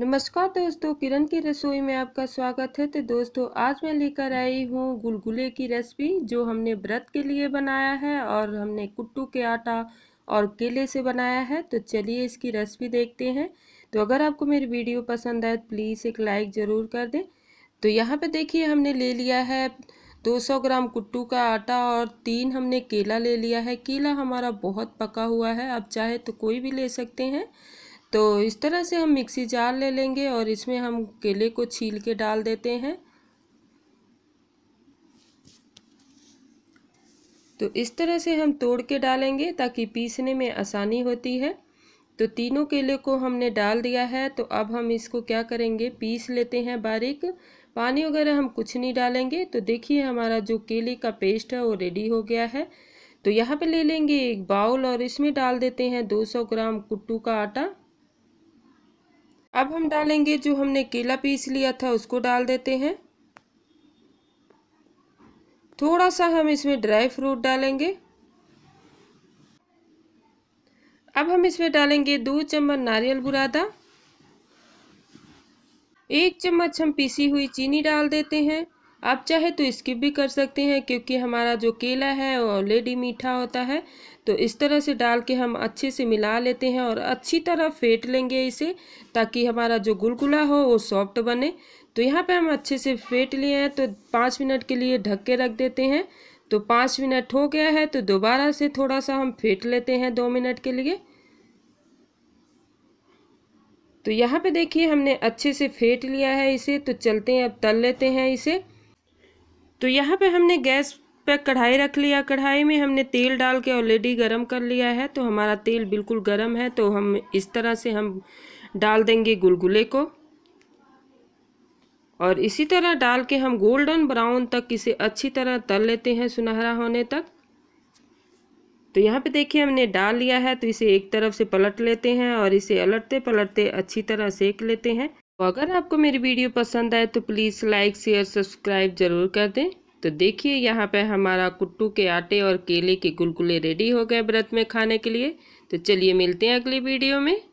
नमस्कार दोस्तों किरण की रसोई में आपका स्वागत है तो दोस्तों आज मैं लेकर आई हूँ गुलगुले की रेसिपी जो हमने व्रत के लिए बनाया है और हमने कुट्टू के आटा और केले से बनाया है तो चलिए इसकी रेसिपी देखते हैं तो अगर आपको मेरी वीडियो पसंद आए तो प्लीज़ एक लाइक ज़रूर कर दें तो यहाँ पर देखिए हमने ले लिया है 200 ग्राम कुट्टू का आटा और तीन हमने केला ले लिया है केला हमारा बहुत पका हुआ है आप चाहे तो कोई भी ले सकते हैं तो इस तरह से हम मिक्सी जार ले लेंगे और इसमें हम केले को छील के डाल देते हैं तो इस तरह से हम तोड़ के डालेंगे ताकि पीसने में आसानी होती है तो तीनों केले को हमने डाल दिया है तो अब हम इसको क्या करेंगे पीस लेते हैं बारीक पानी वगैरह हम कुछ नहीं डालेंगे तो देखिए हमारा जो केले का पेस्ट है वो रेडी हो गया है तो यहाँ पे ले लेंगे एक बाउल और इसमें डाल देते हैं 200 ग्राम कुट्टू का आटा अब हम डालेंगे जो हमने केला पीस लिया था उसको डाल देते हैं थोड़ा सा हम इसमें ड्राई फ्रूट डालेंगे अब हम इसमें डालेंगे दो चम्मच नारियल बुरादा एक चम्मच हम पीसी हुई चीनी डाल देते हैं आप चाहे तो स्किप भी कर सकते हैं क्योंकि हमारा जो केला है वो ऑलरेडी मीठा होता है तो इस तरह से डाल के हम अच्छे से मिला लेते हैं और अच्छी तरह फेंट लेंगे इसे ताकि हमारा जो गुलगुला हो वो सॉफ्ट बने तो यहाँ पे हम अच्छे से फेंट लिए हैं तो पाँच मिनट के लिए ढक के रख देते हैं तो पाँच मिनट हो गया है तो दोबारा से थोड़ा सा हम फेंट लेते हैं दो मिनट के लिए तो यहाँ पे देखिए हमने अच्छे से फेंट लिया है इसे तो चलते हैं अब तल लेते हैं इसे तो यहाँ पे हमने गैस पे कढ़ाई रख लिया कढ़ाई में हमने तेल डाल के ऑलरेडी गरम कर लिया है तो हमारा तेल बिल्कुल गरम है तो हम इस तरह से हम डाल देंगे गुलगुले को और इसी तरह डाल के हम गोल्डन ब्राउन तक इसे अच्छी तरह तल लेते हैं सुनहरा होने तक तो यहाँ पे देखिए हमने डाल लिया है तो इसे एक तरफ से पलट लेते हैं और इसे अलटते पलटते अच्छी तरह सेक लेते हैं तो अगर आपको मेरी वीडियो पसंद आए तो प्लीज़ लाइक शेयर सब्सक्राइब जरूर कर दें तो देखिए यहाँ पे हमारा कुट्टू के आटे और केले के गुलगुले रेडी हो गए व्रत में खाने के लिए तो चलिए मिलते हैं अगली वीडियो में